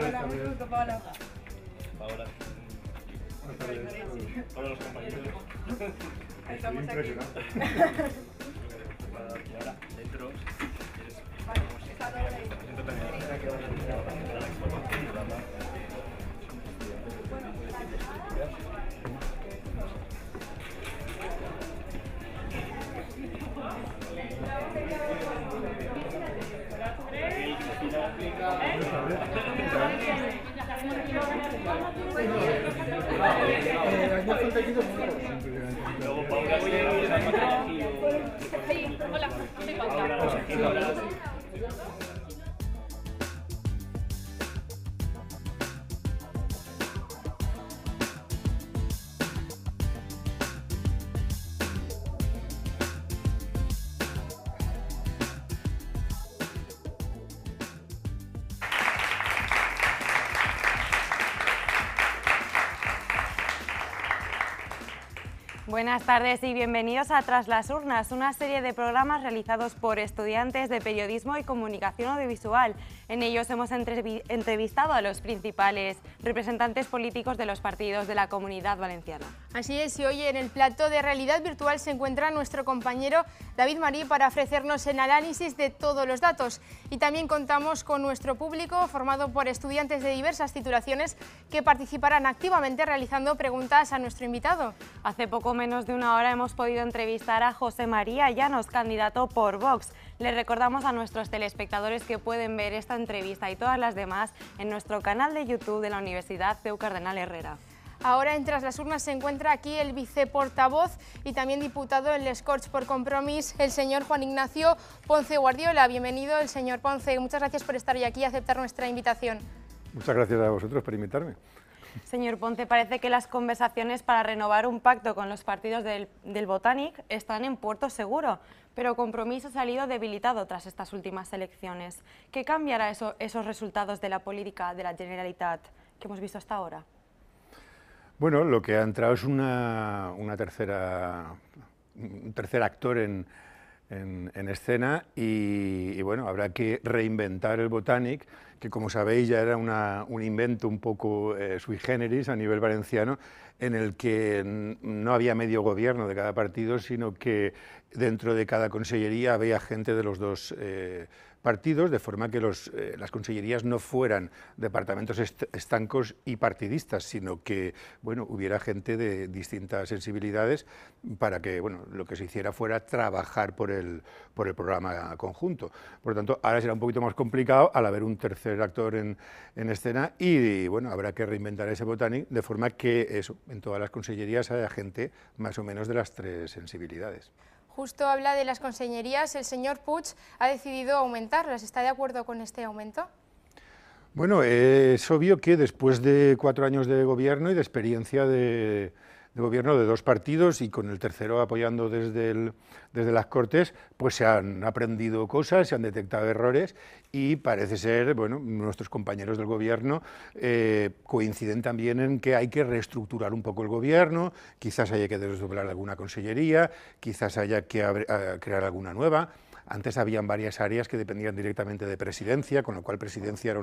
Hola, muy gusto, Paola. Paola. Hola, los compañeros. Estamos aquí. Y ahora, dentro. Vale, está todo ahí. Buenas tardes y bienvenidos a Tras las Urnas, una serie de programas realizados por estudiantes de periodismo y comunicación audiovisual. En ellos hemos entrevistado a los principales representantes políticos de los partidos de la comunidad valenciana. Así es, y hoy en el plato de realidad virtual se encuentra nuestro compañero David Marí para ofrecernos el análisis de todos los datos. Y también contamos con nuestro público formado por estudiantes de diversas titulaciones que participarán activamente realizando preguntas a nuestro invitado. Hace poco menos de una hora hemos podido entrevistar a José María Llanos, candidato por Vox. Le recordamos a nuestros telespectadores que pueden ver esta entrevista y todas las demás en nuestro canal de YouTube de la Universidad CEU Cardenal Herrera. Ahora entre las Urnas se encuentra aquí el viceportavoz y también diputado del Scorch por Compromís, el señor Juan Ignacio Ponce Guardiola. Bienvenido, el señor Ponce. Muchas gracias por estar hoy aquí y aceptar nuestra invitación. Muchas gracias a vosotros por invitarme. Señor Ponce, parece que las conversaciones para renovar un pacto con los partidos del, del están en puerto seguro, pero Compromís ha salido debilitado tras estas últimas elecciones. ¿Qué cambiará esos resultados de la política de la Generalitat que hemos visto hasta ahora? Bueno, lo que ha entrado es una, tercera, un tercer actor en, en, escena y, y, bueno, habrá que reinventar el Botanic que como sabéis ya era una, un invento un poco eh, sui generis a nivel valenciano, en el que no había medio gobierno de cada partido, sino que dentro de cada consellería había gente de los dos eh, partidos, de forma que los, eh, las consellerías no fueran departamentos estancos y partidistas, sino que bueno, hubiera gente de distintas sensibilidades para que bueno, lo que se hiciera fuera trabajar por el, por el programa conjunto. Por lo tanto, ahora será un poquito más complicado al haber un tercer el actor en, escena y, bueno, habrá que reinventar ese botánico, de forma que eso, en todas las consellerías haya gente más o menos de las tres sensibilidades. Justo habla de las consellerías, el señor Puig ha decidido aumentarlas, ¿está de acuerdo con este aumento? Bueno, es obvio que después de cuatro años de gobierno y de experiencia de de gobierno de dos partidos y con el tercero apoyando desde, el, desde las Cortes, pues se han aprendido cosas, se han detectado errores y parece ser, bueno, nuestros compañeros del gobierno eh, coinciden también en que hay que reestructurar un poco el gobierno, quizás haya que desdoblar alguna consellería, quizás haya que eh, crear alguna nueva. Antes habían varias áreas que dependían directamente de presidencia, con lo cual presidencia era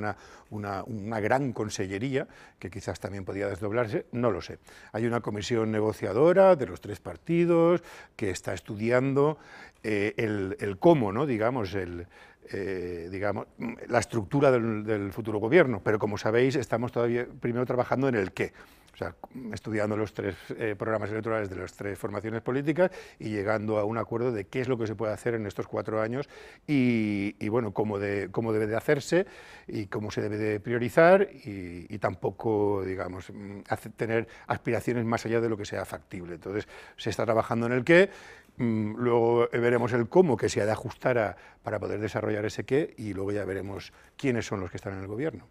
una, una, gran consellería que quizás también podía desdoblarse, no lo sé. Hay una comisión negociadora de los tres partidos que está estudiando eh, el, cómo, ¿no? digamos, el, eh, digamos, la estructura del, del futuro gobierno, pero como sabéis estamos todavía primero trabajando en el qué o sea, estudiando los tres eh, programas electorales de las tres formaciones políticas y llegando a un acuerdo de qué es lo que se puede hacer en estos cuatro años y, bueno, cómo, cómo debe de hacerse y cómo se debe de priorizar y, tampoco, digamos, mm, tener aspiraciones más allá de lo que sea factible. Entonces, se está trabajando en el qué, mm, luego eh, veremos el cómo que se ha de ajustar para poder desarrollar ese qué y luego ya veremos quiénes son los que están en el gobierno.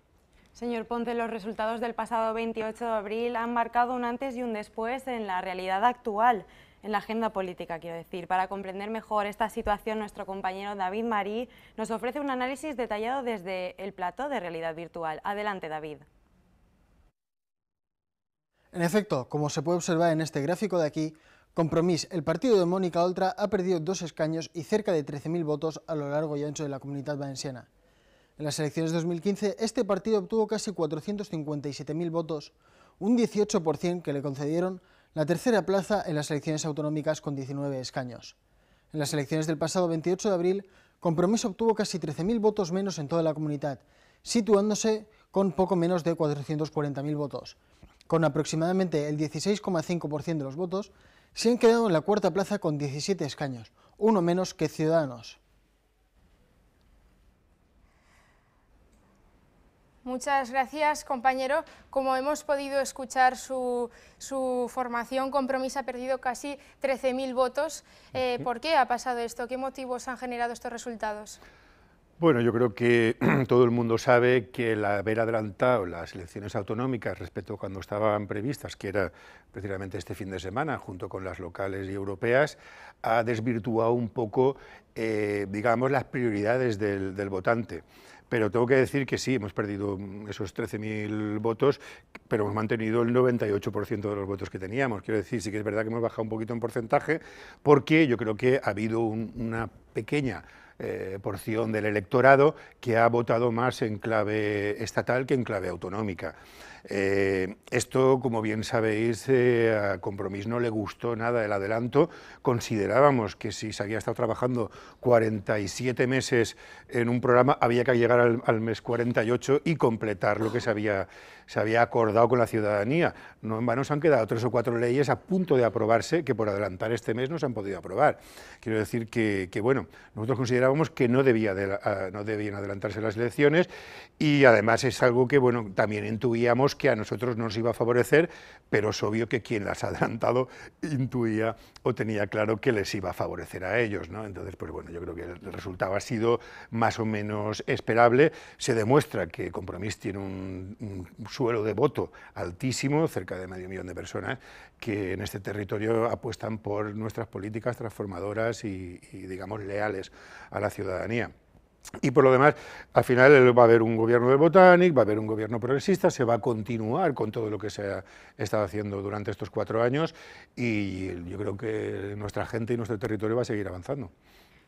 Señor Ponce, los resultados del pasado 28 de abril han marcado un antes y un después en la realidad actual, en la agenda política, quiero decir. Para comprender mejor esta situación, nuestro compañero David Marí nos ofrece un análisis detallado desde el plato de realidad virtual. Adelante, David. En efecto, como se puede observar en este gráfico de aquí, Compromís, el partido de Mónica Oltra, ha perdido dos escaños y cerca de 13.000 votos a lo largo y ancho de la comunidad valenciana. En las elecciones de 2015, este partido obtuvo casi 457.000 votos, un 18% que le concedieron la tercera plaza en las elecciones autonómicas con 19 escaños. En las elecciones del pasado 28 de abril, Compromiso obtuvo casi 13.000 votos menos en toda la comunidad, situándose con poco menos de 440.000 votos. Con aproximadamente el 16,5% de los votos, se han quedado en la cuarta plaza con 17 escaños, uno menos que Ciudadanos. Muchas gracias, compañero. Como hemos podido escuchar, su, formación Compromiso ha perdido casi 13.000 votos. Eh, ¿Por qué ha pasado esto? ¿Qué motivos han generado estos resultados? Bueno, yo creo que todo el mundo sabe que el haber adelantado las elecciones autonómicas respecto a cuando estaban previstas, que era precisamente este fin de semana, junto con las locales y europeas, ha desvirtuado un poco, eh, digamos, las prioridades del votante pero tengo que decir que sí, hemos perdido mm, esos 13.000 votos, pero hemos mantenido el 98% de los votos que teníamos. Quiero decir, sí que es verdad que hemos bajado un poquito en porcentaje, porque yo creo que ha habido una pequeña eh, porción del electorado que ha votado más en clave estatal que en clave autonómica. Eh, esto, como bien sabéis, eh, a Compromís no le gustó nada el adelanto. Considerábamos que si se había estado trabajando 47 meses en un programa, había que llegar al, mes 48 y completar lo que se había, se había acordado con la ciudadanía. No en vano se han quedado tres o cuatro leyes a punto de aprobarse que por adelantar este mes no se han podido aprobar. Quiero decir que, bueno, nosotros considerábamos que no, debía de no debían adelantarse las elecciones y además es algo que bueno, también intuíamos que a nosotros nos iba a favorecer, pero es obvio que quien las ha adelantado intuía o tenía claro que les iba a favorecer a ellos. ¿no? Entonces, pues bueno, yo creo que el resultado ha sido más o menos esperable. Se demuestra que Compromís tiene un, suelo de voto altísimo, cerca de medio millón de personas, que en este territorio apuestan por nuestras políticas transformadoras y, y digamos, leales a la ciudadanía. Y por lo demás, al final va a haber un gobierno del Botanic, va a haber un gobierno progresista, se va a continuar con todo lo que se ha estado haciendo durante estos cuatro años y yo creo que nuestra gente y nuestro territorio va a seguir avanzando.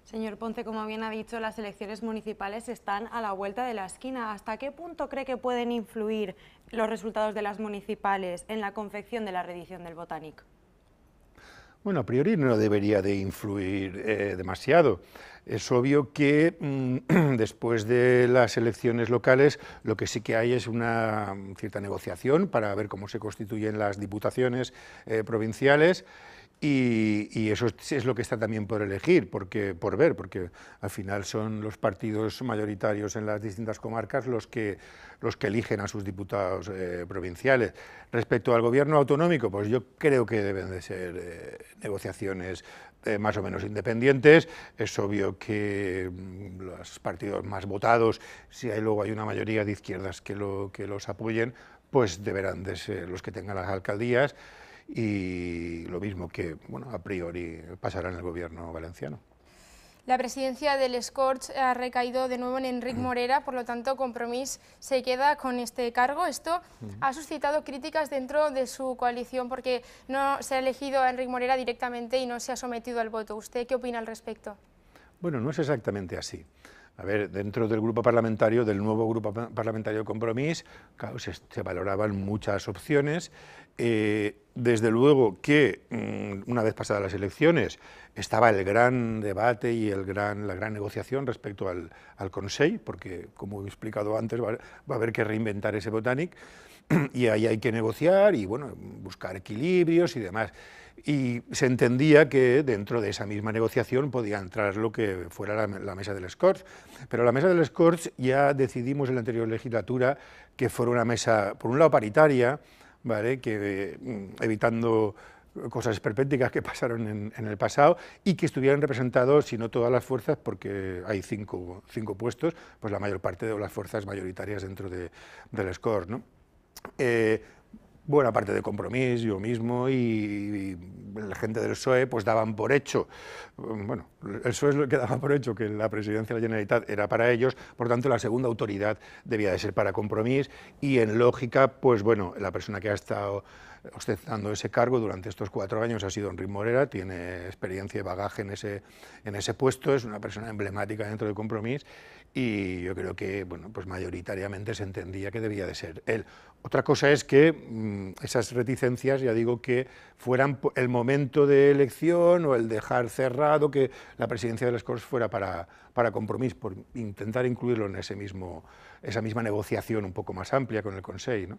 Señor Ponce, como bien ha dicho, las elecciones municipales están a la vuelta de la esquina. ¿Hasta qué punto cree que pueden influir los resultados de las municipales en la confección de la redición del Botanic? Bueno, a priori no debería de influir eh, demasiado. Es obvio que mm, después de las elecciones locales lo que sí que hay es una cierta negociación para ver cómo se constituyen las diputaciones eh, provinciales. Y, eso es lo que está también por elegir, porque, por ver, porque al final son los partidos mayoritarios en las distintas comarcas los que, eligen a sus diputados eh, provinciales. Respecto al gobierno autonómico, pues yo creo que deben de ser eh, negociaciones eh, más o menos independientes. Es obvio que mm, los partidos más votados, si hay luego hay una mayoría de izquierdas que, que los apoyen, pues deberán de ser los que tengan las alcaldías y lo mismo que, bueno, a priori pasará en el gobierno valenciano. La presidencia del Scorch ha recaído de nuevo en Enric Morera, por lo tanto Compromís se queda con este cargo. Esto ha suscitado críticas dentro de su coalición porque no se ha elegido a Enric Morera directamente y no se ha sometido al voto. ¿Usted qué opina al respecto? Bueno, no es exactamente así. A ver, dentro del grupo parlamentario, del nuevo grupo parlamentario de Compromís, claro, se, se, valoraban muchas opciones eh, desde luego que mm, una vez pasadas las elecciones estaba el gran debate y el gran, la gran negociación respecto al, al Consejo, porque como he explicado antes va, a haber que reinventar ese Botanic y ahí hay que negociar y bueno, buscar equilibrios y demás. Y se entendía que dentro de esa misma negociación podía entrar lo que fuera la, la mesa del Scorch, pero la mesa del Scorch ya decidimos en la anterior legislatura que fuera una mesa, por un lado, paritaria, que, mm, evitando cosas perpéticas que pasaron en, el pasado y que estuvieran representados, si no todas las fuerzas, porque hay cinco, cinco puestos, pues la mayor parte de las fuerzas mayoritarias dentro del score. ¿no? Eh, buena parte de Compromís, yo mismo y, la gente del PSOE, pues daban por hecho, bueno, el PSOE es lo que daba por hecho que la presidencia de la Generalitat era para ellos, por tanto la segunda autoridad debía de ser para Compromís y en lógica, pues bueno, la persona que ha estado ostentando ese cargo durante estos cuatro años ha sido Enrique Morera, tiene experiencia y bagaje en ese, en ese puesto, es una persona emblemática dentro de Compromís y yo creo que bueno, pues mayoritariamente se entendía que debía de ser él. Otra cosa es que mm, esas reticencias, ya digo, que fueran el momento de elección o el dejar cerrado que la presidencia de las Cortes fuera para, para compromiso, por intentar incluirlo en ese mismo, esa misma negociación un poco más amplia con el Consejo. ¿no?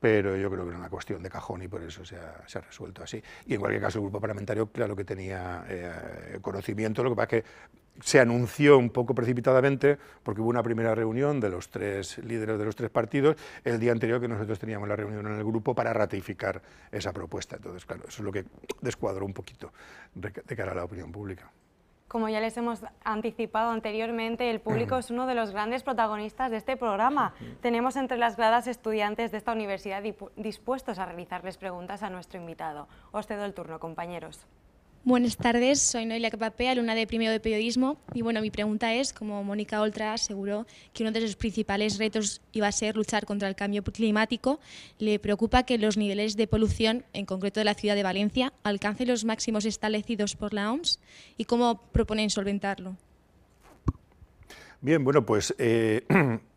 pero yo creo que era una cuestión de cajón y por eso se ha, resuelto así. Y en cualquier caso, el grupo parlamentario, claro que tenía eh, conocimiento, lo que pasa es que se anunció un poco precipitadamente, porque hubo una primera reunión de los tres líderes de los tres partidos el día anterior que nosotros teníamos la reunión en el grupo para ratificar esa propuesta. Entonces, claro, eso es lo que descuadró un poquito de cara a la opinión pública. Como ya les hemos anticipado anteriormente, el público es uno de los grandes protagonistas de este programa. Tenemos entre las gradas estudiantes de esta universidad dispuestos a realizarles preguntas a nuestro invitado. Os cedo el turno, compañeros. Buenas tardes, soy Noelia Capapé, alumna de primero de periodismo. Y bueno, mi pregunta es, como Mónica Oltra aseguró que uno de sus principales retos iba a ser luchar contra el cambio climático, ¿le preocupa que los niveles de polución, en concreto de la ciudad de Valencia, alcancen los máximos establecidos por la OMS? ¿Y cómo proponen solventarlo? Bien, bueno, pues eh,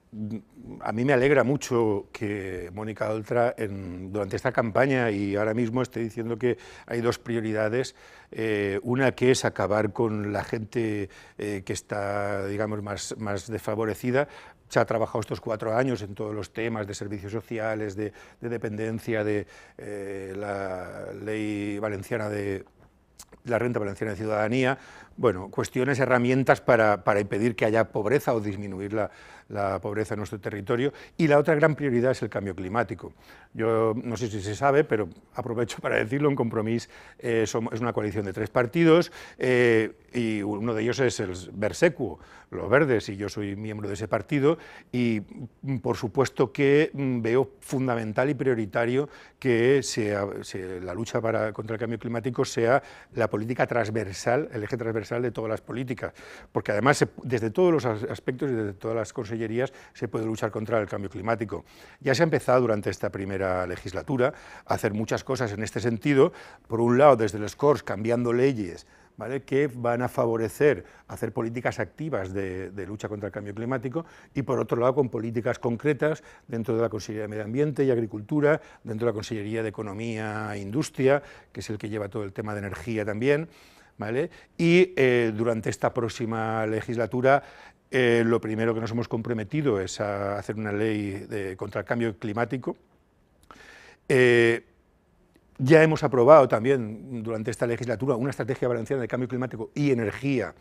a mí me alegra mucho que Mónica Oltra durante esta campaña y ahora mismo esté diciendo que hay dos prioridades. Eh, una que es acabar con la gente eh, que está, digamos, más, desfavorecida, se ha trabajado estos cuatro años en todos los temas de servicios sociales, de, dependencia, de eh, la ley valenciana de la renta valenciana de ciudadanía, bueno, cuestiones, herramientas para, impedir que haya pobreza o disminuir la, pobreza en nuestro territorio. Y la otra gran prioridad es el cambio climático. Yo no sé si se sabe, pero aprovecho para decirlo, en compromiso eh, es una coalición de tres partidos eh, y uno de ellos es el Versecuo, los verdes, y yo soy miembro de ese partido y por supuesto que mm, veo fundamental y prioritario que la lucha contra el cambio climático sea la política transversal, el eje transversal de todas las políticas, porque además desde todos los aspectos y desde todas las consellerías se puede luchar contra el cambio climático. Ya se ha empezado durante esta primera legislatura a hacer muchas cosas en este sentido, por un lado desde el SCORS cambiando leyes, ¿Vale? que van a favorecer hacer políticas activas de, de, lucha contra el cambio climático y, por otro lado, con políticas concretas dentro de la Consellería de Medio Ambiente y Agricultura, dentro de la Consellería de Economía e Industria, que es el que lleva todo el tema de energía también. Y eh, durante esta próxima legislatura eh, lo primero que nos hemos comprometido es a hacer una ley contra el cambio climático. Eh, ya hemos aprobado también durante esta legislatura una estrategia valenciana de cambio climático y energía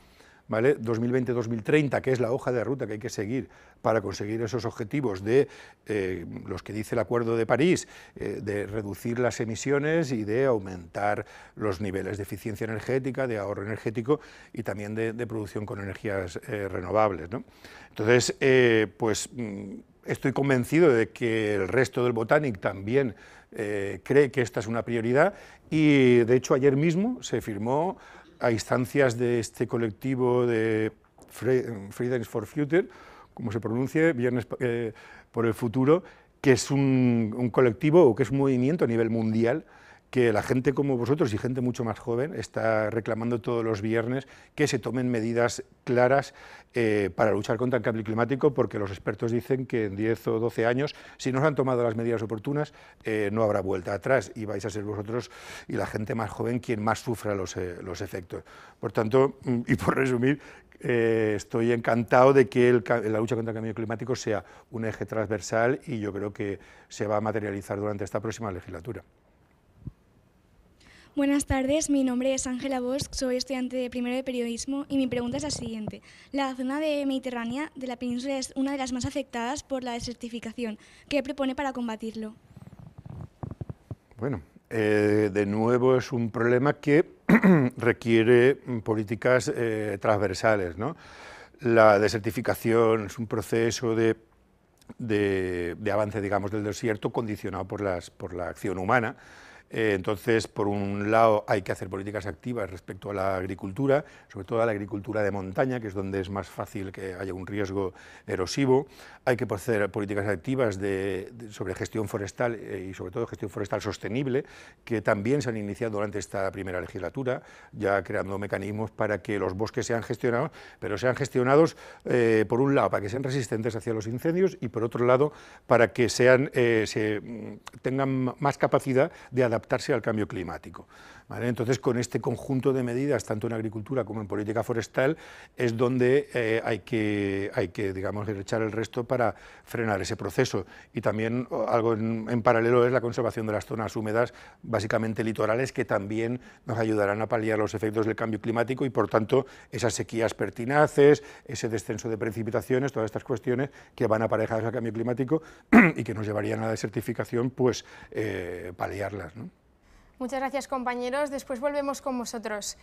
2020 2020-2030, que es la hoja de ruta que hay que seguir para conseguir esos objetivos de eh, los que dice el Acuerdo de París, eh, de reducir las emisiones y de aumentar los niveles de eficiencia energética, de ahorro energético y también de, producción con energías eh, renovables. Entonces, pues mm, estoy convencido de que el resto del Botanic también cree que esta es una prioridad y de hecho ayer mismo se firmó a instancias de este colectivo de Freedoms for Future, como se pronuncie, Viernes eh, por el Futuro, que es un, un colectivo o que es un movimiento a nivel mundial que la gente como vosotros y gente mucho más joven está reclamando todos los viernes que se tomen medidas claras eh, para luchar contra el cambio climático, porque los expertos dicen que en 10 o 12 años, si no se han tomado las medidas oportunas, eh, no habrá vuelta atrás y vais a ser vosotros y la gente más joven quien más sufra los, eh, los efectos. Por tanto, mm, y por resumir, estoy encantado de que la lucha contra el cambio climático sea un eje transversal y yo creo que se va a materializar durante esta próxima legislatura. Buenas tardes, mi nombre es Ángela Bosch, soy estudiante de primero de periodismo y mi pregunta es la siguiente. La zona de mediterránea de la península es una de las más afectadas por la desertificación. ¿Qué propone para combatirlo? Bueno, eh, de nuevo es un problema que requiere políticas eh, transversales. La desertificación es un proceso de avance, digamos, del desierto condicionado por, las, por la acción humana eh, entonces, por un lado, hay que hacer políticas activas respecto a la agricultura, sobre todo a la agricultura de montaña, que es donde es más fácil que haya un riesgo erosivo. Hay que hacer políticas activas sobre gestión forestal eh, y, sobre todo, gestión forestal sostenible, que también se han iniciado durante esta primera legislatura, ya creando mecanismos para que los bosques sean gestionados, pero sean gestionados, eh, por un lado, para que sean resistentes hacia los incendios y, por otro lado, para que sean, se, mm, tengan más capacidad de adaptarse adaptarse al cambio climático. Entonces, con este conjunto de medidas, tanto en agricultura como en política forestal, es donde eh, hay, que, digamos, echar el resto para frenar ese proceso. Y también algo en, paralelo es la conservación de las zonas húmedas, básicamente litorales, que también nos ayudarán a paliar los efectos del cambio climático y, por tanto, esas sequías pertinaces, ese descenso de precipitaciones, todas estas cuestiones que van aparejadas al cambio climático y que nos llevarían a la desertificación, pues eh, paliarlas. Muchas gracias compañeros, después volvemos con vosotros.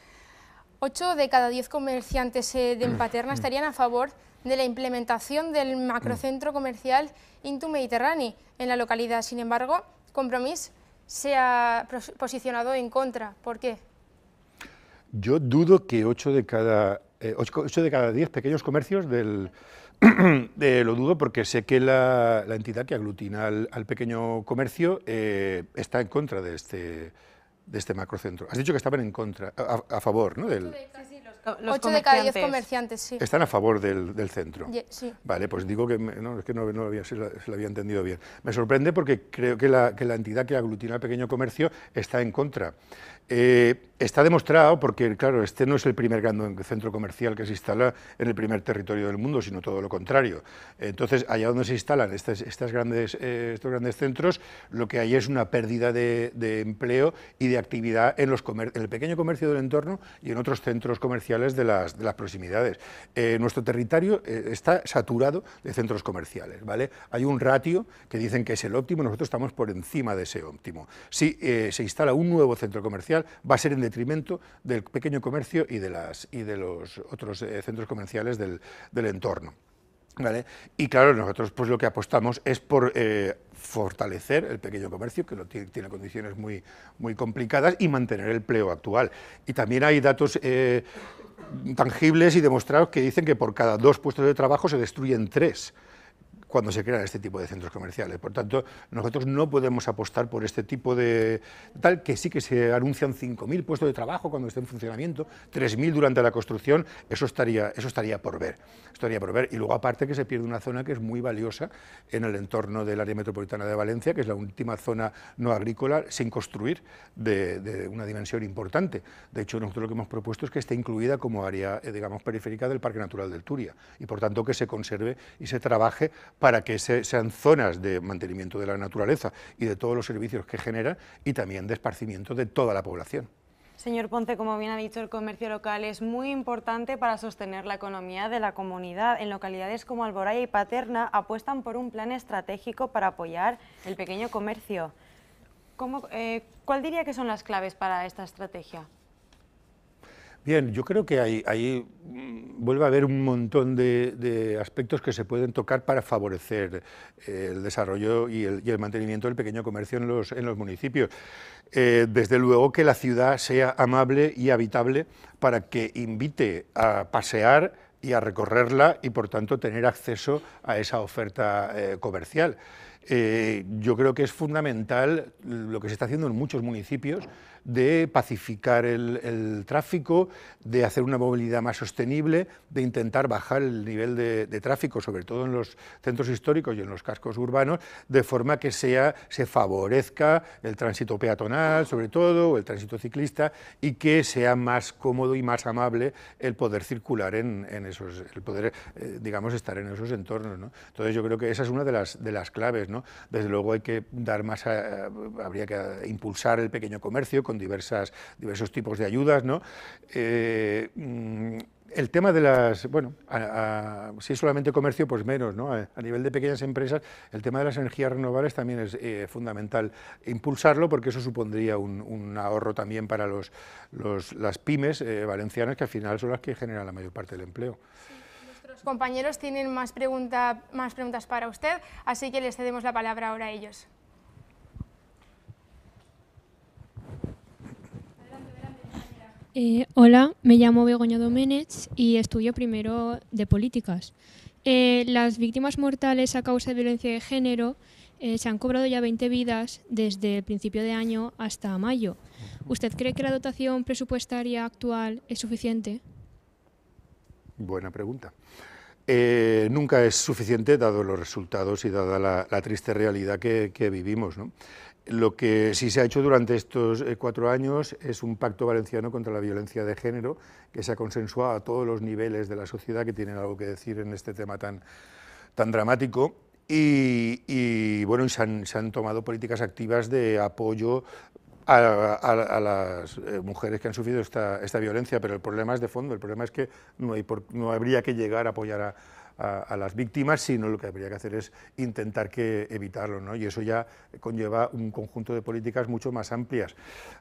Ocho de cada diez comerciantes eh, de Empaterna mm. estarían a favor de la implementación del macrocentro comercial Intu Mediterráneo en la localidad. Sin embargo, Compromís se ha posicionado en contra. ¿Por qué? Yo dudo que ocho de cada, eh, ocho de cada diez pequeños comercios del... Eh, lo dudo porque sé que la, entidad que aglutina al, pequeño comercio está en contra de este, de este macrocentro. Has dicho que estaban en contra, a, favor, ¿no? Del... Sí, los, de cada diez comerciantes, sí. Están a favor del, centro. sí. Vale, pues digo que, no, es que no, se, lo, había entendido bien. Me sorprende porque creo que la, entidad que aglutina al pequeño comercio está en contra. Eh, Está demostrado porque, claro, este no es el primer gran centro comercial que se instala en el primer territorio del mundo, sino todo lo contrario. Entonces, allá donde se instalan estas, grandes, eh, estos grandes centros, lo que hay es una pérdida de, empleo y de actividad en, los el pequeño comercio del entorno y en otros centros comerciales de las, proximidades. Eh, nuestro territorio eh, está saturado de centros comerciales, ¿vale? Hay un ratio que dicen que es el óptimo, nosotros estamos por encima de ese óptimo. Si se instala un nuevo centro comercial, va a ser en detrimento del pequeño comercio y de, las, y de los otros eh, centros comerciales del, entorno. Y claro, nosotros pues lo que apostamos es por eh, fortalecer el pequeño comercio, que lo tiene, condiciones muy, muy complicadas, y mantener el empleo actual. Y también hay datos eh, tangibles y demostrados que dicen que por cada dos puestos de trabajo se destruyen tres cuando se crean este tipo de centros comerciales. Por tanto, nosotros no podemos apostar por este tipo de... Tal que sí que se anuncian 5.000 puestos de trabajo cuando esté en funcionamiento, 3.000 durante la construcción, eso estaría, eso estaría por ver. Estaría por ver. Y luego aparte que se pierde una zona que es muy valiosa en el entorno del área metropolitana de Valencia, que es la última zona no agrícola sin construir de, de una dimensión importante. De hecho, nosotros lo que hemos propuesto es que esté incluida como área, eh, digamos, periférica del Parque Natural del Turia y por tanto que se conserve y se trabaje para que sean zonas de mantenimiento de la naturaleza y de todos los servicios que genera y también de esparcimiento de toda la población. Señor Ponce, como bien ha dicho, el comercio local es muy importante para sostener la economía de la comunidad. En localidades como Alboraya y Paterna apuestan por un plan estratégico para apoyar el pequeño comercio. Eh, ¿Cuál diría que son las claves para esta estrategia? Bien, yo creo que ahí, mm, vuelve a haber un montón de, aspectos que se pueden tocar para favorecer eh, el desarrollo y el, mantenimiento del pequeño comercio en los, municipios. Eh, desde luego que la ciudad sea amable y habitable para que invite a pasear y a recorrerla y por tanto tener acceso a esa oferta eh, comercial. yo creo que es fundamental lo que se está haciendo en muchos municipios de pacificar el, tráfico, de hacer una movilidad más sostenible, de intentar bajar el nivel de, tráfico, sobre todo en los centros históricos y en los cascos urbanos, de forma que sea, se favorezca el tránsito peatonal, sobre todo, o el tránsito ciclista, y que sea más cómodo y más amable el poder circular en, esos, el poder, eh, digamos, estar en esos entornos. Entonces yo creo que esa es una de las, de las claves. ¿no? Desde luego hay que dar más, habría que impulsar el pequeño comercio, diversas, diversos tipos de ayudas, ¿no? Eh, mm, el tema de las, bueno, si es solamente comercio, pues menos, ¿no? A, nivel de pequeñas empresas, el tema de las energías renovables también es eh, fundamental impulsarlo porque eso supondría un, ahorro también para los, las pymes eh, valencianas que al final son las que generan la mayor parte del empleo. nuestros compañeros tienen más, pregunta, más preguntas para usted, así que les cedemos la palabra ahora a ellos. Eh, hola, me llamo Begoña Doménez y estudio primero de políticas. Eh, las víctimas mortales a causa de violencia de género eh, se han cobrado ya 20 vidas desde el principio de año hasta mayo. ¿Usted cree que la dotación presupuestaria actual es suficiente? Buena pregunta. nunca es suficiente dado los resultados y dada la, triste realidad que, que vivimos. ¿no? Lo que sí se ha hecho durante estos eh, cuatro años es un pacto valenciano contra la violencia de género que se ha consensuado a todos los niveles de la sociedad que tienen algo que decir en este tema tan, tan dramático. Y, bueno, se, han, tomado políticas activas de apoyo a, las eh, mujeres que han sufrido esta, esta, violencia, pero el problema es de fondo, el problema es que no, hay no habría que llegar a apoyar a, a, las víctimas, sino lo que habría que hacer es intentar que evitarlo, ¿no? Y eso ya conlleva un conjunto de políticas mucho más amplias.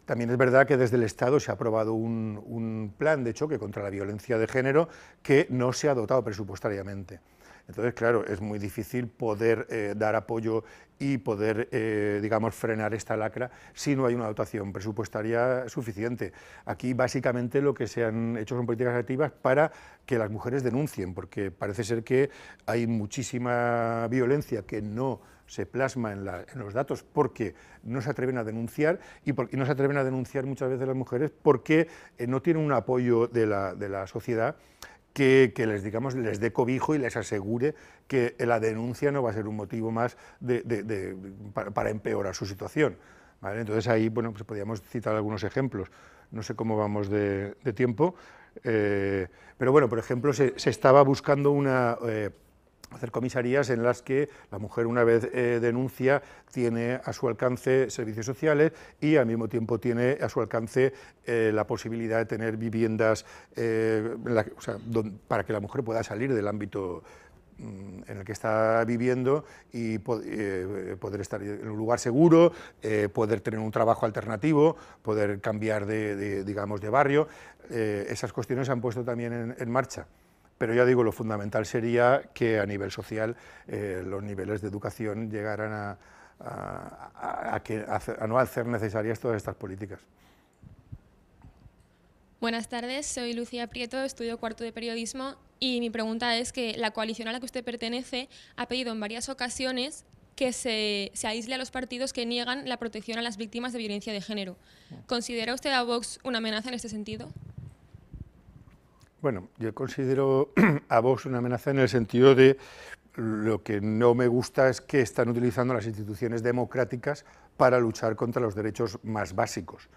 También es verdad que desde el Estado se ha aprobado un, un plan de choque contra la violencia de género que no se ha dotado presupuestariamente. Entonces, claro, es muy difícil poder eh, dar apoyo y poder, eh, digamos, frenar esta lacra si no hay una dotación presupuestaria suficiente. Aquí básicamente lo que se han hecho son políticas activas para que las mujeres denuncien, porque parece ser que hay muchísima violencia que no se plasma en, los datos porque no se atreven a denunciar y, no se atreven a denunciar muchas veces las mujeres porque eh, no tienen un apoyo de la sociedad que, les, digamos, les dé cobijo y les asegure que la denuncia no va a ser un motivo más para, empeorar su situación. Entonces ahí bueno, pues podríamos citar algunos ejemplos. No sé cómo vamos de, tiempo, eh, pero bueno, por ejemplo, se, estaba buscando una... Eh, hacer comisarías en las que la mujer una vez eh, denuncia tiene a su alcance servicios sociales y al mismo tiempo tiene a su alcance eh, la posibilidad de tener viviendas eh, para que la mujer pueda salir del ámbito mm, en el que está viviendo y poder estar en un lugar seguro, poder tener un trabajo alternativo, poder cambiar de, digamos, de barrio. esas cuestiones se han puesto también en marcha. Pero ya digo, lo fundamental sería que a nivel social eh, los niveles de educación llegaran a, no hacer necesarias todas estas políticas. Buenas tardes, soy Lucía Prieto, estudio cuarto de periodismo y mi pregunta es que la coalición a la que usted pertenece ha pedido en varias ocasiones que se, se, aísle a los partidos que niegan la protección a las víctimas de violencia de género. ¿Considera usted a Vox una amenaza en este sentido? Bueno, yo considero a vos una amenaza en el sentido de lo que no me gusta es que están utilizando las instituciones democráticas para luchar contra los derechos más básicos.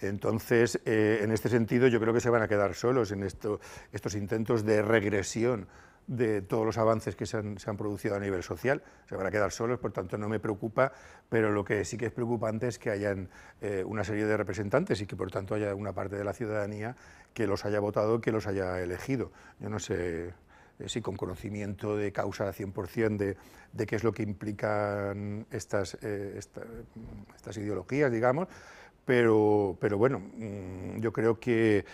Entonces, eh, en este sentido, yo creo que se van a quedar solos en estos intentos de regresión de todos los avances que se han, producido a nivel social, se van a quedar solos, por tanto no me preocupa, pero lo que sí que es preocupante es que hayan eh, una serie de representantes y que por tanto haya una parte de la ciudadanía que los haya votado, que los haya elegido. Yo no sé eh, si con conocimiento de causa 100% de, de qué es lo que implican estas, eh, estas ideologías, digamos, pero, pero bueno, mm, yo creo que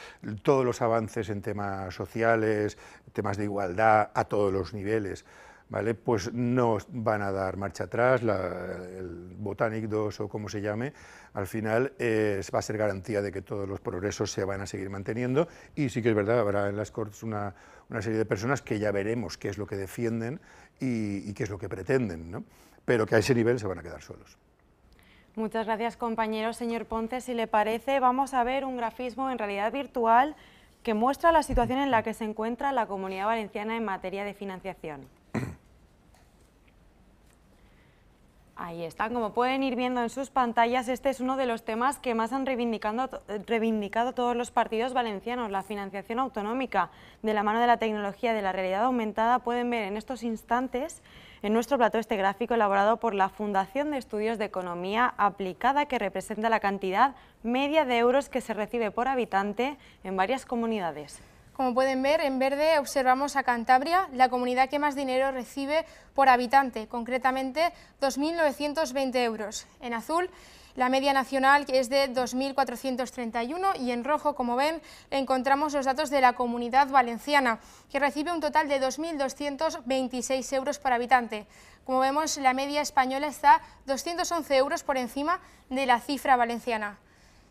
todos los avances en temas sociales, temas de igualdad a todos los niveles, ¿vale? pues no van a dar marcha atrás, el Botanic 2 o como se llame, al final va a ser garantía de que todos los progresos se van a seguir manteniendo y sí que es verdad, habrá en las Cortes una, serie de personas que ya veremos qué es lo que defienden y, y qué es lo que pretenden, ¿no? pero que a ese nivel se van a quedar solos. Muchas gracias compañeros. Señor Ponce, si le parece, vamos a ver un grafismo en realidad virtual que muestra la situación en la que se encuentra la Comunidad Valenciana en materia de financiación. Ahí están, como pueden ir viendo en sus pantallas, este es uno de los temas que más han reivindicado, todos los partidos valencianos, la financiación autonómica de la mano de la tecnología de la realidad aumentada. Pueden ver en estos instantes en nuestro plato este gráfico elaborado por la Fundación de Estudios de Economía Aplicada que representa la cantidad media de euros que se recibe por habitante en varias comunidades. Como pueden ver, en verde observamos a Cantabria, la comunidad que más dinero recibe por habitante, concretamente 2.920 euros. En azul, la media nacional que es de 2.431 y en rojo, como ven, encontramos los datos de la comunidad valenciana, que recibe un total de 2.226 euros por habitante. Como vemos, la media española está 211 euros por encima de la cifra valenciana.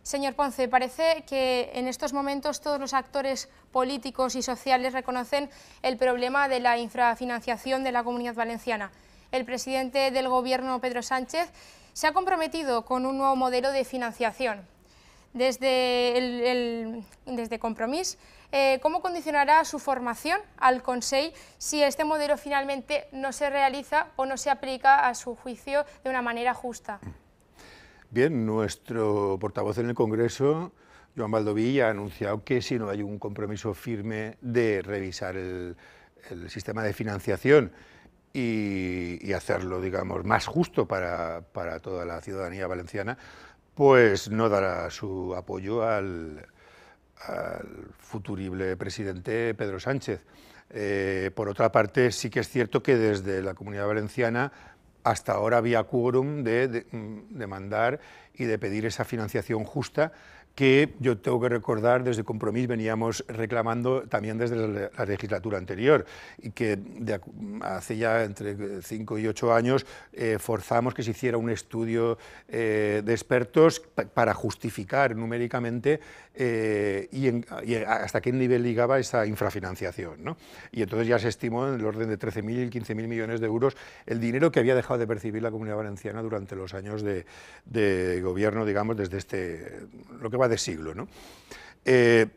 Señor Ponce, parece que en estos momentos todos los actores políticos y sociales reconocen el problema de la infrafinanciación de la comunidad valenciana. El presidente del Gobierno, Pedro Sánchez, se ha comprometido con un nuevo modelo de financiación. Desde, el, Compromís, eh, ¿cómo condicionará su formación al Consejo si este modelo finalmente no se realiza o no se aplica a su juicio de una manera justa? Bien, nuestro portavoz en el Congreso, Joan Baldoví, ha anunciado que si no hay un compromiso firme de revisar el, sistema de financiación y, hacerlo, digamos, más justo para, toda la ciudadanía valenciana, pues no dará su apoyo al, futurible presidente Pedro Sánchez. Eh, por otra parte, sí que es cierto que desde la Comunidad Valenciana hasta ahora había quórum de, mm, demandar y de pedir esa financiación justa que yo tengo que recordar, desde Compromís veníamos reclamando también desde la legislatura anterior, y que hace ya entre 5 y 8 años eh, forzamos que se hiciera un estudio eh, de expertos para justificar numéricamente eh, y, hasta qué nivel ligaba esa infrafinanciación. Y entonces ya se estimó en el orden de 13.000 y 15.000 millones de euros el dinero que había dejado de percibir la Comunidad Valenciana durante los años de, gobierno, digamos, desde este, lo que de siglo. Eh,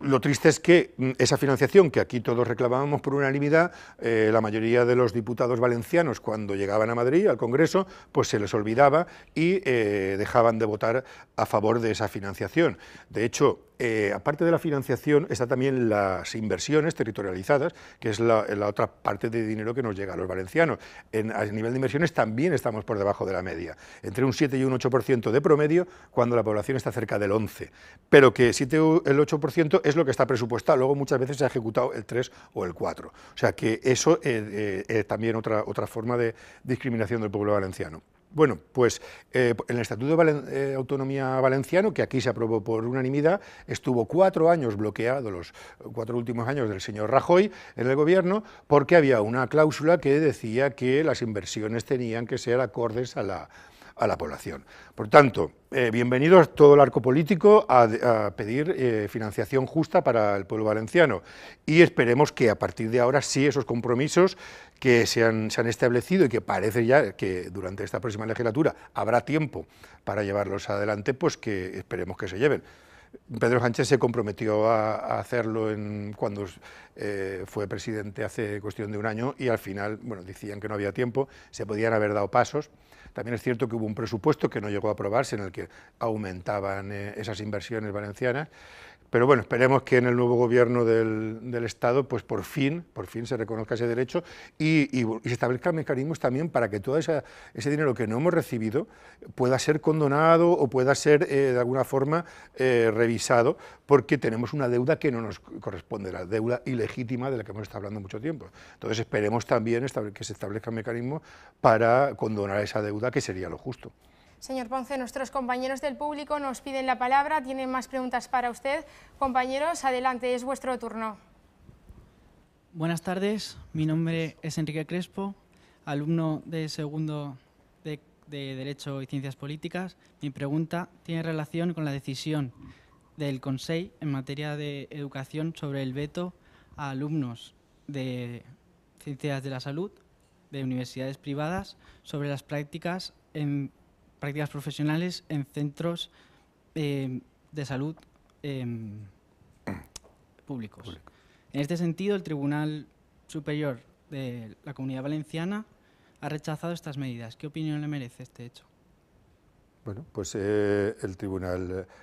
lo triste es que mm, esa financiación que aquí todos reclamábamos por unanimidad, eh, la mayoría de los diputados valencianos cuando llegaban a Madrid, al Congreso, pues se les olvidaba y eh, dejaban de votar a favor de esa financiación. De hecho, eh, aparte de la financiación, están también las inversiones territorializadas, que es la, otra parte de dinero que nos llega a los valencianos. En, a nivel de inversiones también estamos por debajo de la media, entre un 7 y un 8% de promedio, cuando la población está cerca del 11%. Pero que 7 o el 8% es lo que está presupuestado, luego muchas veces se ha ejecutado el 3 o el 4. O sea que eso eh, eh, es también otra, otra forma de discriminación del pueblo valenciano. Bueno, pues eh, en el Estatuto de eh, Autonomía Valenciano, que aquí se aprobó por unanimidad, estuvo cuatro años bloqueado, los cuatro últimos años del señor Rajoy en el gobierno, porque había una cláusula que decía que las inversiones tenían que ser acordes a la, población. Por tanto, eh, bienvenido a todo el arco político a, pedir financiación justa para el pueblo valenciano y esperemos que a partir de ahora sí esos compromisos que se han, establecido y que parece ya que durante esta próxima legislatura habrá tiempo para llevarlos adelante, pues que esperemos que se lleven. Pedro Sánchez se comprometió a, hacerlo cuando eh, fue presidente hace cuestión de un año y al final, bueno, decían que no había tiempo, se podían haber dado pasos. También es cierto que hubo un presupuesto que no llegó a aprobarse en el que aumentaban eh, esas inversiones valencianas pero bueno, esperemos que en el nuevo gobierno del, Estado, pues por fin, por fin se reconozca ese derecho y, se establezcan mecanismos también para que todo ese dinero que no hemos recibido pueda ser condonado o pueda ser eh, de alguna forma eh, revisado, porque tenemos una deuda que no nos corresponde, la deuda ilegítima de la que hemos estado hablando mucho tiempo. Entonces esperemos también que se establezcan mecanismos para condonar esa deuda, que sería lo justo. Señor Ponce, nuestros compañeros del público nos piden la palabra, tienen más preguntas para usted. Compañeros, adelante, es vuestro turno. Buenas tardes, mi nombre es Enrique Crespo, alumno de segundo de, Derecho y Ciencias Políticas. Mi pregunta tiene relación con la decisión del Consejo en materia de educación sobre el veto a alumnos de Ciencias de la Salud de universidades privadas sobre las prácticas en prácticas profesionales en centros em, de salud em, públicos. En este sentido, el Tribunal Superior de la Comunidad Valenciana ha rechazado estas medidas. ¿Qué opinión le merece este hecho? Bueno, pues eh, el tribunal eh,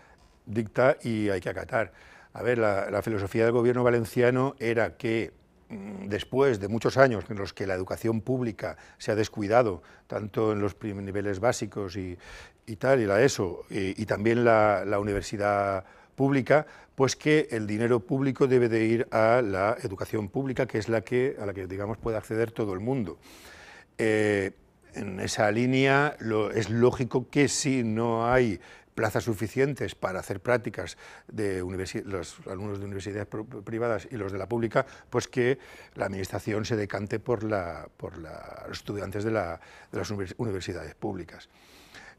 dicta y hay que acatar. A ver, la filosofía del gobierno valenciano era que Mm, después de muchos años en los que la educación pública se ha descuidado, tanto en los niveles básicos y, tal, y la ESO, y, también la, universidad pública, pues que el dinero público debe de ir a la educación pública, que es la que, a la que, digamos, puede acceder todo el mundo. Eh, en esa línea es lógico que si no hay plazas suficientes para hacer prácticas de los alumnos de universidades privadas y los de la pública, pues que la administración se decante por, la, por los estudiantes de, las universidades públicas.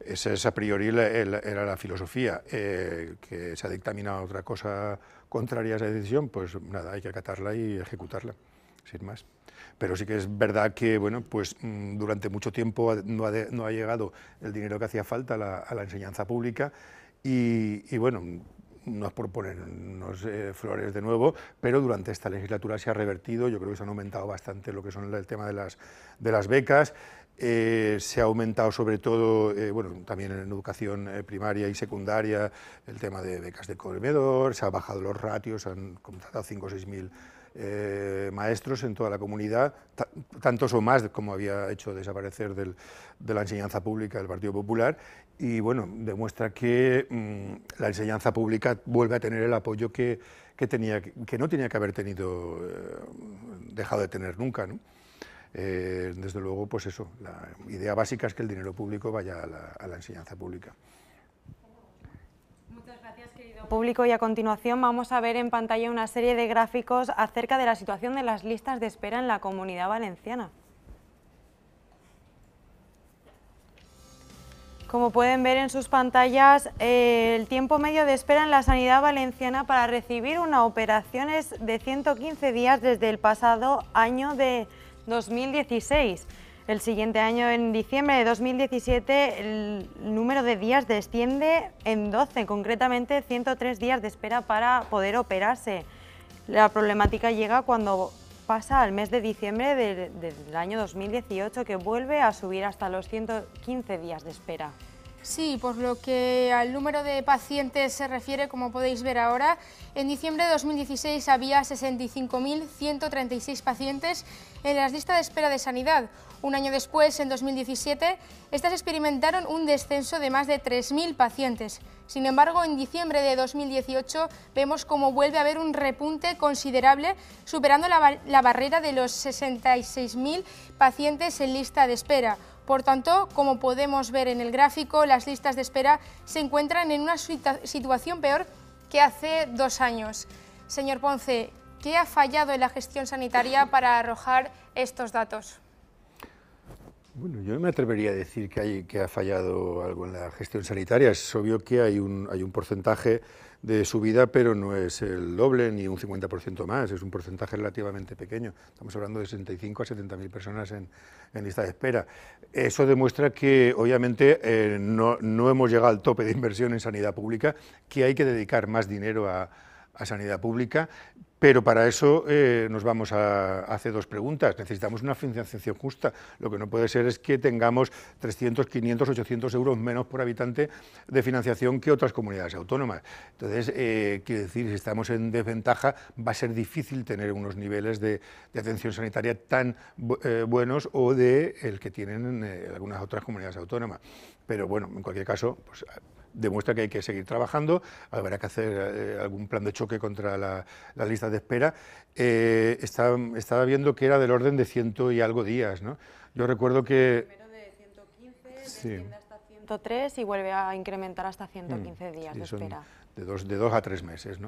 Esa es a priori era la filosofía, eh, que se ha dictaminado otra cosa contraria a esa decisión, pues nada, hay que acatarla y ejecutarla, sin más pero sí que es verdad que bueno, pues, mm, durante mucho tiempo no ha, llegado el dinero que hacía falta a la, enseñanza pública y, bueno, no es por ponernos eh, flores de nuevo, pero durante esta legislatura se ha revertido, yo creo que se han aumentado bastante lo que son el tema de las, becas, eh, se ha aumentado sobre todo, eh, bueno, también en educación primaria y secundaria, el tema de becas de comedor, se han bajado los ratios, se han contratado 5 o 6 mil eh, maestros en toda la comunidad, tantos o más como había hecho desaparecer de la enseñanza pública del Partido Popular, y bueno, demuestra que mm, la enseñanza pública vuelve a tener el apoyo que, no tenía que haber tenido, eh, dejado de tener nunca. Eh, desde luego, pues eso, la idea básica es que el dinero público vaya a la enseñanza pública público y a continuación vamos a ver en pantalla una serie de gráficos acerca de la situación de las listas de espera en la Comunidad Valenciana. Como pueden ver en sus pantallas, eh, el tiempo medio de espera en la sanidad valenciana para recibir una operación es de 115 días desde el pasado año de 2016. El siguiente año, en diciembre de 2017, el número de días desciende en 12, concretamente 103 días de espera para poder operarse. La problemática llega cuando pasa al mes de diciembre del, año 2018, que vuelve a subir hasta los 115 días de espera. Sí, por lo que al número de pacientes se refiere, como podéis ver ahora, en diciembre de 2016 había 65.136 pacientes en las listas de espera de sanidad. Un año después, en 2017, estas experimentaron un descenso de más de 3.000 pacientes. Sin embargo, en diciembre de 2018 vemos cómo vuelve a haber un repunte considerable, superando la barrera de los 66.000 pacientes en lista de espera. Por tanto, como podemos ver en el gráfico, las listas de espera se encuentran en una situación peor que hace dos años. Señor Ponce, ¿qué ha fallado en la gestión sanitaria para arrojar estos datos? Bueno, yo no me atrevería a decir que, hay, que ha fallado algo en la gestión sanitaria. Es obvio que hay un, hay un porcentaje de subida, pero no es el doble ni un 50% más, es un porcentaje relativamente pequeño. Estamos hablando de 65 a 70 mil personas en, lista de espera. Eso demuestra que, obviamente, eh, no, no hemos llegado al tope de inversión en sanidad pública, que hay que dedicar más dinero a, a sanidad pública, pero para eso eh, nos vamos a, hacer dos preguntas. Necesitamos una financiación justa. Lo que no puede ser es que tengamos 300, 500, 800 euros menos por habitante de financiación que otras comunidades autónomas. Entonces, eh, quiere decir, si estamos en desventaja, va a ser difícil tener unos niveles de, atención sanitaria tan eh, buenos o de el que tienen algunas otras comunidades autónomas. Pero bueno, en cualquier caso, pues demuestra que hay que seguir trabajando, habrá que hacer eh, algún plan de choque contra la, la lista de espera. Eh, estaba, estaba viendo que era del orden de ciento y algo días, ¿no? Yo recuerdo que... Primero de 115, sí. hasta 103 y vuelve a incrementar hasta 115 mm, días de espera de dos, a tres meses.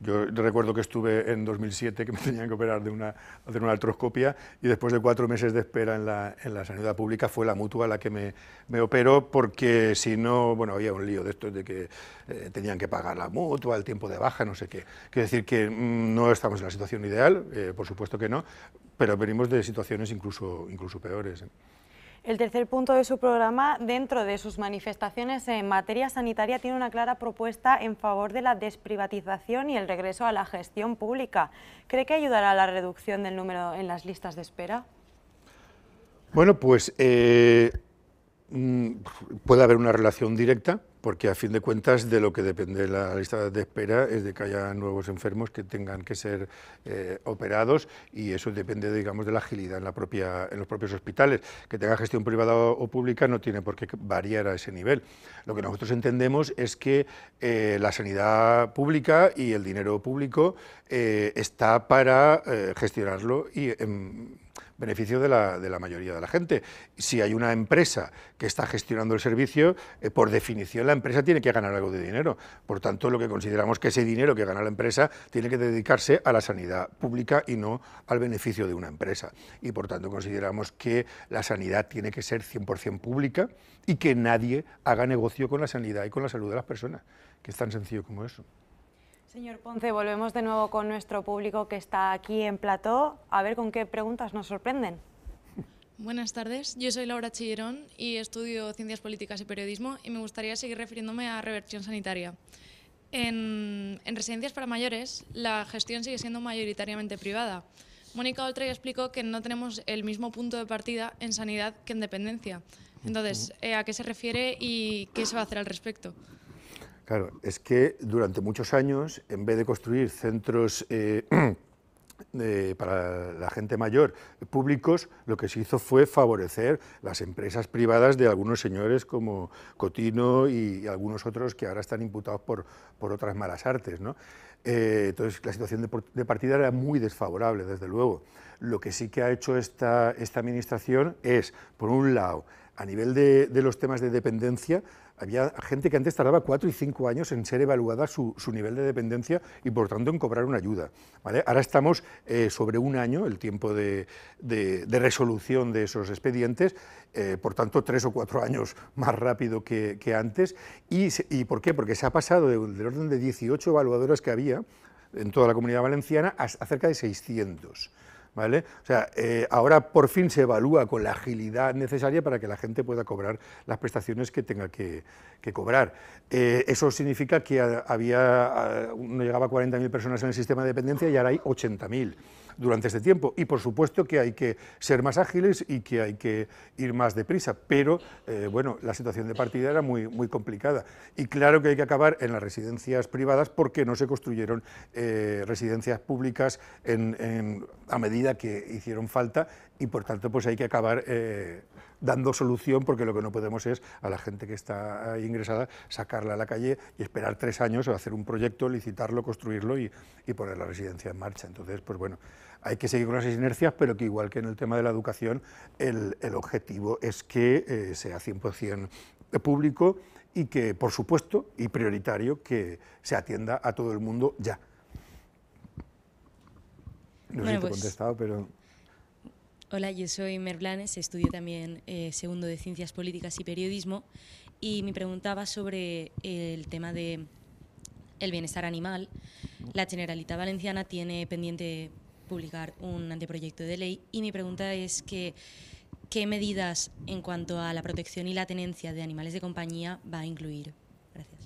Yo recuerdo que estuve en 2007 que me tenían que operar de una, hacer una artroscopia y después de cuatro meses de espera en la, sanidad pública fue la mutua la que me, operó porque si no, bueno, había un lío de esto de que eh, tenían que pagar la mutua, el tiempo de baja, no sé qué. quiero decir que mm, no estamos en la situación ideal, eh, por supuesto que no, pero venimos de situaciones incluso, incluso peores. ¿eh? El tercer punto de su programa, dentro de sus manifestaciones en materia sanitaria, tiene una clara propuesta en favor de la desprivatización y el regreso a la gestión pública. ¿Cree que ayudará a la reducción del número en las listas de espera? Bueno, pues eh, Mm, puede haber una relación directa, porque a fin de cuentas de lo que depende la lista de espera es de que haya nuevos enfermos que tengan que ser eh, operados y eso depende, digamos, de la agilidad en, la propia, en los propios hospitales. Que tenga gestión privada o, pública no tiene por qué variar a ese nivel. Lo que nosotros entendemos es que eh, la sanidad pública y el dinero público eh, está para gestionarlo y em, beneficio de la, mayoría de la gente. Si hay una empresa que está gestionando el servicio, eh, por definición la empresa tiene que ganar algo de dinero. Por tanto, lo que consideramos que ese dinero que gana la empresa tiene que dedicarse a la sanidad pública y no al beneficio de una empresa. Y por tanto, consideramos que la sanidad tiene que ser 100% pública y que nadie haga negocio con la sanidad y con la salud de las personas, que es tan sencillo como eso. Señor Ponce, volvemos de nuevo con nuestro público que está aquí en plató. A ver con qué preguntas nos sorprenden. Buenas tardes, yo soy Laura Chillerón y estudio Ciencias Políticas y Periodismo y me gustaría seguir refiriéndome a reversión sanitaria. En, residencias para mayores, la gestión sigue siendo mayoritariamente privada. Mónica Oltra explicó que no tenemos el mismo punto de partida en sanidad que en dependencia. Entonces, eh, ¿a qué se refiere y qué se va a hacer al respecto? Claro, es que durante muchos años, en vez de construir centros eh, para la gente mayor públicos, lo que se hizo fue favorecer las empresas privadas de algunos señores como Cotino y, algunos otros que ahora están imputados por, por otras malas artes. Eh, entonces, la situación de, partida era muy desfavorable, desde luego. Lo que sí que ha hecho esta, esta administración es, por un lado, a nivel de, los temas de dependencia, había gente que antes tardaba cuatro y cinco años en ser evaluada su, nivel de dependencia y por tanto en cobrar una ayuda. Ahora estamos eh, sobre un año, el tiempo de, resolución de esos expedientes, eh, por tanto tres o cuatro años más rápido que, antes. Y, por qué? Porque se ha pasado del orden de 18 evaluadoras que había en toda la comunidad valenciana a, a cerca de 600. O sea, eh, ahora por fin se evalúa con la agilidad necesaria para que la gente pueda cobrar las prestaciones que tenga que, cobrar. Eh, eso significa que había, ah, no llegaba a 40.000 personas en el sistema de dependencia y ahora hay 80.000 durante este tiempo. Y por supuesto que hay que ser más ágiles y que hay que ir más deprisa, pero eh, bueno, la situación de partida era muy, muy complicada. Y claro que hay que acabar en las residencias privadas porque no se construyeron eh, residencias públicas a medida que hicieron falta y por tanto pues hay que acabar... Eh, dando solución, porque lo que no podemos es a la gente que está ah, ingresada sacarla a la calle y esperar tres años o hacer un proyecto, licitarlo, construirlo y, poner la residencia en marcha. Entonces, pues bueno, hay que seguir con esas inercias, pero que igual que en el tema de la educación, el, el objetivo es que eh, sea 100% público y que, por supuesto, y prioritario, que se atienda a todo el mundo ya. No sé si te he pues contestado, pero... Hola, yo soy Mer Blanes, estudio también eh, segundo de Ciencias Políticas y Periodismo y mi pregunta va sobre el tema de el bienestar animal. La Generalitat Valenciana tiene pendiente publicar un anteproyecto de ley y mi pregunta es que qué medidas en cuanto a la protección y la tenencia de animales de compañía va a incluir. Gracias.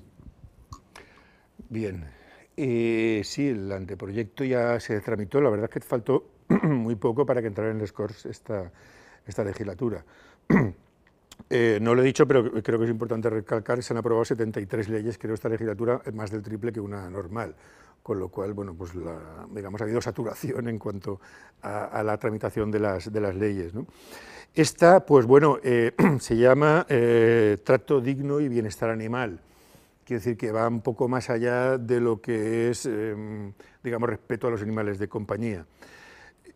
Bien, eh, sí, el anteproyecto ya se tramitó. La verdad es que faltó muy poco para que entrara en el Corts esta, legislatura. Eh, no lo he dicho, pero creo que es importante recalcar, se han aprobado 73 leyes, creo, esta legislatura, eh, más del triple que una normal, con lo cual, bueno, pues digamos, ha habido saturación en cuanto a, la tramitación de las, leyes. Esta, pues bueno, eh, se llama Trato Digno y Bienestar Animal, quiere decir que va un poco más allá de lo que es, em, digamos, respeto a los animales de compañía.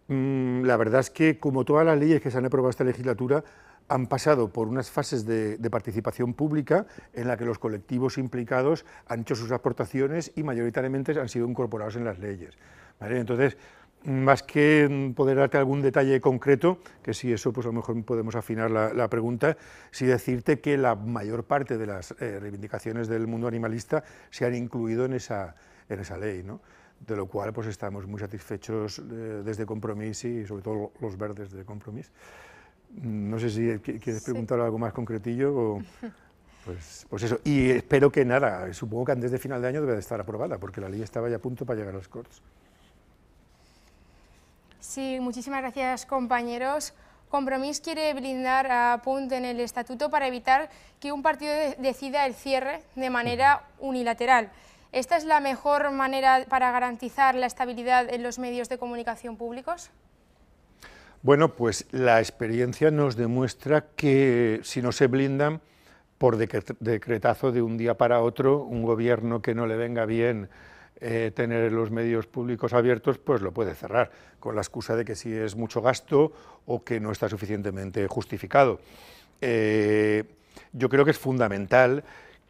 Mm, la verdad es que, como todas las leyes que se han aprobado esta legislatura, han pasado por unas fases de, participación pública en la que los colectivos implicados han hecho sus aportaciones y mayoritariamente han sido incorporados en las leyes. Entonces, mm, más que mm, poder darte algún detalle concreto, que si eso pues a lo mejor podemos afinar la, pregunta, sí decirte que la mayor parte de las eh, reivindicaciones del mundo animalista se han incluido en esa, ley. ¿no? de lo cual pues estamos muy satisfechos eh, desde Compromís y sobre todo los verdes de Compromís. Mm, no sé si quieres preguntar algo más concretillo pues, pues, eso, y espero que nada, supongo que antes de final de año debe de estar aprobada, porque la ley estaba ya a punto para llegar a los Cortes. Sí, muchísimas gracias compañeros. Compromís quiere brindar a punto en el estatuto para evitar que un partido decida el cierre de manera unilateral. ¿Esta es la mejor manera para garantizar la estabilidad en los medios de comunicación públicos? Bueno, pues la experiencia nos demuestra que si no se blindan por decretazo de un día para otro, un gobierno que no le venga bien eh, tener los medios públicos abiertos, pues lo puede cerrar, con la excusa de que si es mucho gasto o que no está suficientemente justificado. Eh, yo creo que es fundamental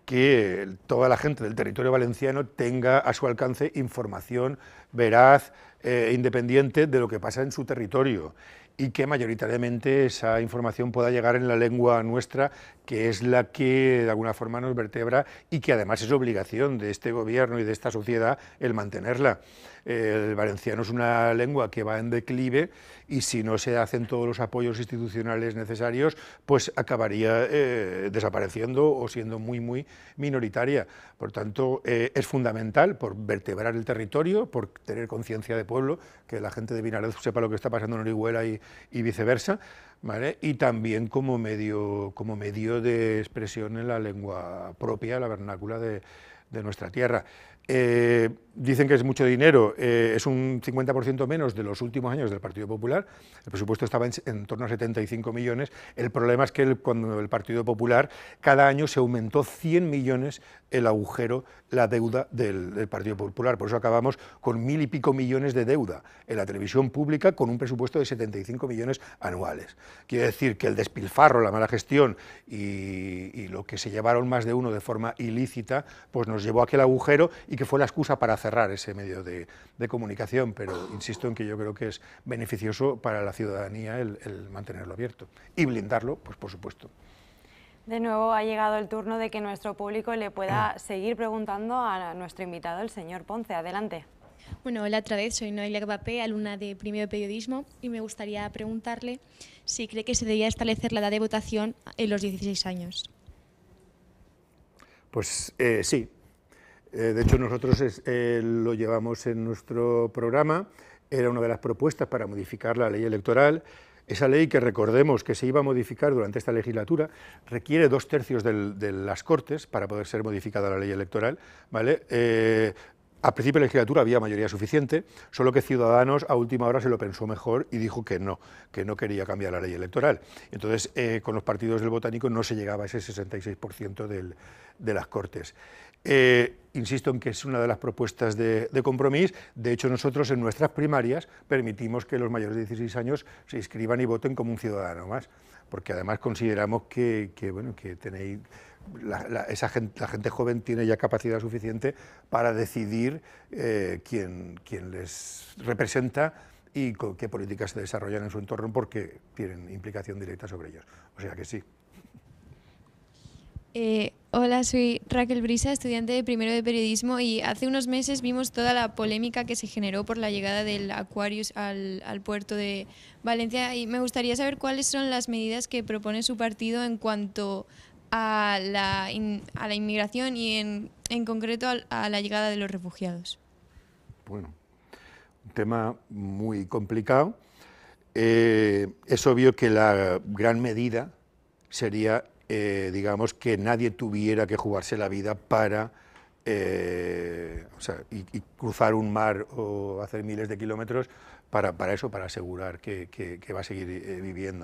que toda la gente del territorio valenciano tenga a su alcance información veraz e independiente de lo que pasa en su territorio y que mayoritariamente esa información pueda llegar en la lengua nuestra, que es la que de alguna forma nos vertebra y que además es obligación de este gobierno y de esta sociedad el mantenerla. El valenciano es una lengua que va en declive y si no se hacen todos los apoyos institucionales necesarios, pues acabaría eh, desapareciendo o siendo muy, muy minoritaria. Por tanto, eh, es fundamental por vertebrar el territorio, por tener conciencia de pueblo, que la gente de Vinaroz sepa lo que está pasando en Orihuela y, viceversa, ¿vale? y también como medio, como medio de expresión en la lengua propia, la vernácula de nuestra tierra. Eh, dicen que es mucho dinero, eh, es un 50% menos de los últimos años del Partido Popular, el presupuesto estaba en, torno a 75 millones, el problema es que cuando el Partido Popular cada año se aumentó 100 millones el agujero, la deuda del, Partido Popular, por eso acabamos con mil y pico millones de deuda en la televisión pública con un presupuesto de 75 millones anuales. Quiere decir que el despilfarro, la mala gestión y, lo que se llevaron más de uno de forma ilícita, pues nos llevó a aquel agujero que fue la excusa para cerrar ese medio de, comunicación, pero insisto en que yo creo que es beneficioso para la ciudadanía el, mantenerlo abierto y blindarlo, pues por supuesto. De nuevo ha llegado el turno de que nuestro público le pueda seguir preguntando a nuestro invitado, el señor Ponce. Adelante. Bueno, hola otra vez, soy Noelia Gbappé, alumna de Primero de Periodismo, y me gustaría preguntarle si cree que se debería establecer la edad de votación en los 16 años. Pues eh, sí, eh, de hecho, nosotros eh, lo llevamos en nuestro programa, era una de las propuestas para modificar la ley electoral. Esa ley que recordemos que se iba a modificar durante esta legislatura requiere dos tercios de las Cortes para poder ser modificada la ley electoral. ¿vale? Eh, a principio de la legislatura había mayoría suficiente, solo que Ciudadanos a última hora se lo pensó mejor y dijo que no, que no quería cambiar la ley electoral. Entonces, con los partidos del Botánico no se llegaba a ese 66% de las Cortes. Eh, insisto en que es una de las propuestas de, compromiso. De hecho, nosotros en nuestras primarias permitimos que los mayores de 16 años se inscriban y voten como un ciudadano más, porque además consideramos que, bueno, que tenéis, la, esa gente, la gente joven tiene ya capacidad suficiente para decidir eh, quién, quién les representa y qué políticas se desarrollan en su entorno porque tienen implicación directa sobre ellos. O sea que sí. Eh, Hola, soy Raquel Brisa, estudiante de primero de periodismo y hace unos meses vimos toda la polémica que se generó por la llegada del Aquarius al, puerto de Valencia y me gustaría saber cuáles son las medidas que propone su partido en cuanto a la, inmigración y en, concreto a, la llegada de los refugiados. Bueno, un tema muy complicado. Eh, es obvio que la gran medida sería eh, digamos, que nadie tuviera que jugarse la vida para eh, y, cruzar un mar o hacer miles de kilómetros para, eso, para asegurar que, va a seguir eh, viviendo.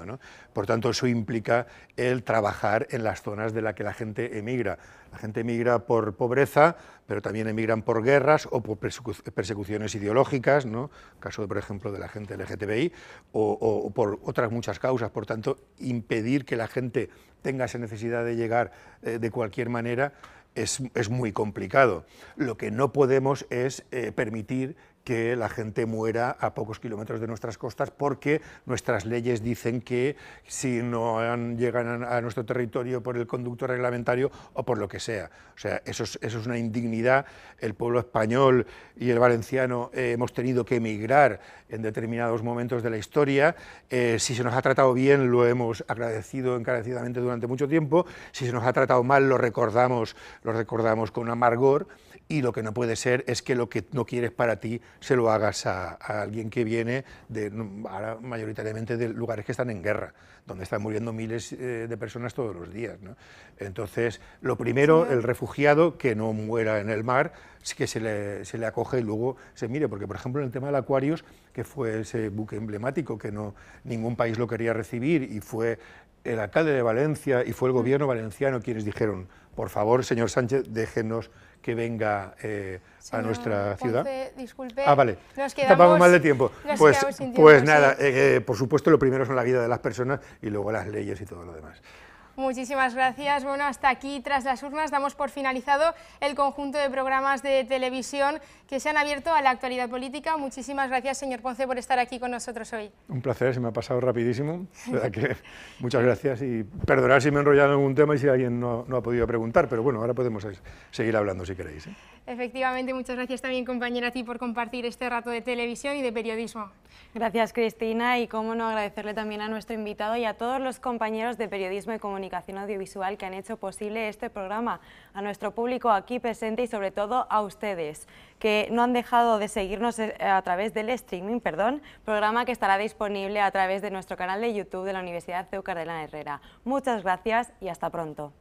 Por tanto, eso implica el trabajar en las zonas de las que la gente emigra. La gente emigra por pobreza, pero también emigran por guerras o por persecuciones ideológicas, ¿no? caso, por ejemplo, de la gente LGTBI, o, por otras muchas causas. Por tanto, impedir que la gente tenga esa necesidad de llegar eh, de cualquier manera es, muy complicado. Lo que no podemos es eh, permitir que la gente muera a pocos kilómetros de nuestras costas porque nuestras leyes dicen que si no llegan a, nuestro territorio por el conducto reglamentario o por lo que sea. O sea, eso es, eso es una indignidad. El pueblo español y el valenciano eh, hemos tenido que emigrar en determinados momentos de la historia. Eh, si se nos ha tratado bien, lo hemos agradecido encarecidamente durante mucho tiempo. Si se nos ha tratado mal, lo recordamos, lo recordamos con amargor y lo que no puede ser es que lo que no quieres para ti se lo hagas a, alguien que viene de, ahora mayoritariamente de lugares que están en guerra, donde están muriendo miles eh, de personas todos los días. Entonces, lo primero, el refugiado que no muera en el mar, que se le, acoge y luego se mire, porque por ejemplo en el tema del Aquarius, que fue ese buque emblemático que no ningún país lo quería recibir y fue el alcalde de Valencia y fue el mm. gobierno valenciano quienes dijeron, por favor, señor Sánchez, déjenos que venga eh, a nuestra ciudad. Disculpe, ah, vale. Nos quedamos, Estamos mal de tiempo. Pues, pues nada, eh, eh, por supuesto lo primero son la vida de las personas y luego las leyes y todo lo demás. Muchísimas gracias. Bueno, hasta aquí, tras las urnas, damos por finalizado el conjunto de programas de televisión que se han abierto a la actualidad política. Muchísimas gracias, señor Ponce, por estar aquí con nosotros hoy. Un placer, se me ha pasado rapidísimo. muchas gracias y perdonad si me he enrollado en algún tema y si alguien no, ha podido preguntar, pero bueno, ahora podemos seguir hablando si queréis. ¿eh? Efectivamente, muchas gracias también, compañera, a ti por compartir este rato de televisión y de periodismo. Gracias, Cristina, y cómo no agradecerle también a nuestro invitado y a todos los compañeros de periodismo y comunicación comunicación audiovisual que han hecho posible este programa, a nuestro público aquí presente y sobre todo a ustedes, que no han dejado de seguirnos eh, a través del streaming, perdón, programa que estará disponible a través de nuestro canal de YouTube de la Universidad Ceucar de la Herrera. Muchas gracias y hasta pronto.